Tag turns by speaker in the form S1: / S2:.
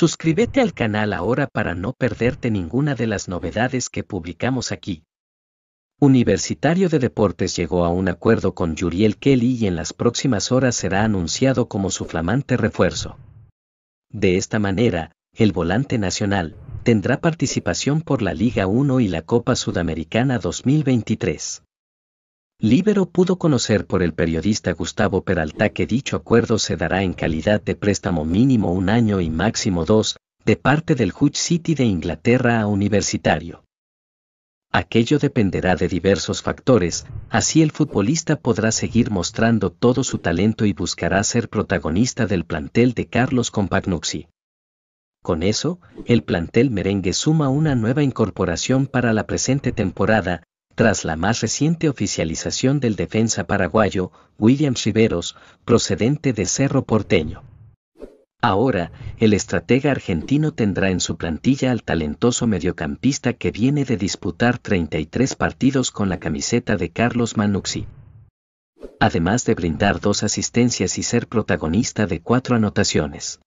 S1: Suscríbete al canal ahora para no perderte ninguna de las novedades que publicamos aquí. Universitario de Deportes llegó a un acuerdo con Juriel Kelly y en las próximas horas será anunciado como su flamante refuerzo. De esta manera, el volante nacional tendrá participación por la Liga 1 y la Copa Sudamericana 2023. Libero pudo conocer por el periodista Gustavo Peralta que dicho acuerdo se dará en calidad de préstamo mínimo un año y máximo dos, de parte del Hutch City de Inglaterra a Universitario. Aquello dependerá de diversos factores, así el futbolista podrá seguir mostrando todo su talento y buscará ser protagonista del plantel de Carlos Compagnucci. Con eso, el plantel merengue suma una nueva incorporación para la presente temporada, tras la más reciente oficialización del defensa paraguayo, William Riveros, procedente de Cerro Porteño. Ahora, el estratega argentino tendrá en su plantilla al talentoso mediocampista que viene de disputar 33 partidos con la camiseta de Carlos Manuxi. Además de brindar dos asistencias y ser protagonista de cuatro anotaciones.